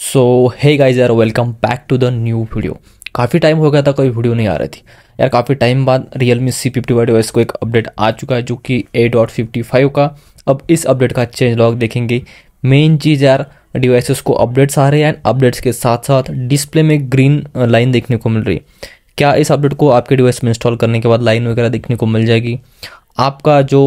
सो hey guys यार welcome back to the new video काफ़ी time हो गया था कोई वीडियो नहीं आ रही थी यार काफ़ी टाइम बाद Realme C fifty wide को एक अपडेट आ चुका है जो कि ए डॉट फिफ्टी फाइव का अब इस अपडेट का चेंज लॉग देखेंगे मेन चीज़ यार डिवाइसेस को अपडेट्स आ रहे हैं एंड अपडेट्स के साथ साथ डिस्प्ले में ग्रीन लाइन देखने को मिल रही है क्या इस अपडेट को आपके डिवाइस में इंस्टॉल करने के बाद लाइन वगैरह देखने को मिल जाएगी आपका जो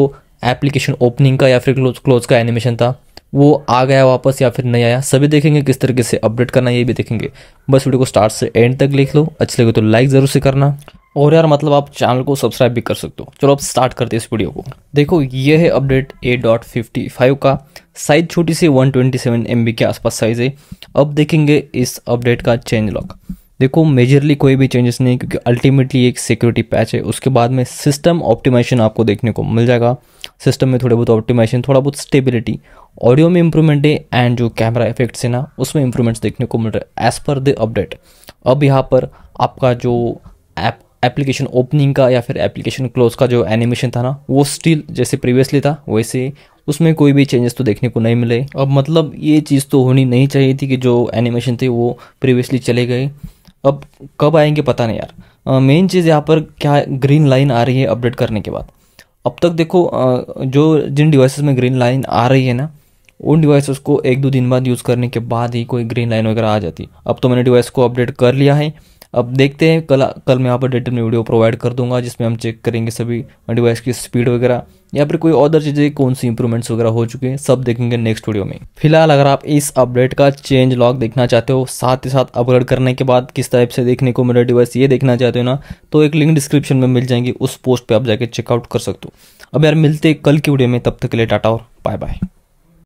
एप्लीकेशन ओपनिंग का या फिर क्लोज क्लोज का एनिमेशन था वो आ गया वापस या फिर नहीं आया सभी देखेंगे किस तरीके से अपडेट करना ये भी देखेंगे बस वीडियो को स्टार्ट से एंड तक लिख लो अच्छे लगे तो लाइक ज़रूर से करना और यार मतलब आप चैनल को सब्सक्राइब भी कर सकते हो चलो आप स्टार्ट करते हैं इस वीडियो को देखो ये है update A dot fifty five का साइज छोटी सी one twenty seven M B के आसपास साइज़ है अब देखेंगे इस अपडेट का चेंज लॉक देखो मेजरली कोई भी चेंजेस नहीं क्योंकि अल्टीमेटली एक सिक्योरिटी पैच है उसके बाद में सिस्टम ऑप्टिमाइजेशन आपको देखने को मिल जाएगा सिस्टम में थोड़े बहुत ऑप्टिमाइजेशन थोड़ा बहुत स्टेबिलिटी ऑडियो में इंप्रूवमेंट है एंड जो कैमरा इफेक्ट्स है ना उसमें इंप्रूवमेंट्स देखने को मिल रहा है एज़ पर द अपडेट अब यहाँ पर आपका जो ऐप एप्लीकेशन ओपनिंग का या फिर एप्लीकेशन क्लोज का जो एनिमेशन था ना वो स्टिल जैसे प्रीवियसली था वैसे उसमें कोई भी चेंजेस तो देखने को नहीं मिले अब मतलब ये चीज़ तो होनी नहीं चाहिए थी कि जो एनिमेशन थे वो प्रीवियसली चले गए अब कब आएंगे पता नहीं यार मेन चीज़ यहाँ पर क्या ग्रीन लाइन आ रही है अपडेट करने के बाद अब तक देखो जो जिन डिवाइसेस में ग्रीन लाइन आ रही है ना उन डिवाइसेस को एक दो दिन बाद यूज़ करने के बाद ही कोई ग्रीन लाइन वगैरह आ जाती अब तो मैंने डिवाइस को अपडेट कर लिया है अब देखते हैं कल कल मैं यहाँ पर डेटेड में वीडियो प्रोवाइड कर दूंगा जिसमें हम चेक करेंगे सभी डिवाइस की स्पीड वगैरह या फिर कोई और चीज़ें कौन सी इंप्रूवमेंट्स वगैरह हो चुके हैं सब देखेंगे नेक्स्ट वीडियो में फिलहाल अगर आप इस अपडेट का चेंज लॉग देखना चाहते हो साथ ही साथ अपलोड करने के बाद किस टाइप से देखने को मेरा डिवाइस ये देखना चाहते हो ना तो एक लिंक डिस्क्रिप्शन में मिल जाएंगे उस पोस्ट पर आप जाके चेकआउट कर सकते हो अब यार मिलते कल की वीडियो में तब तक के लिए टाटा और बाय बाय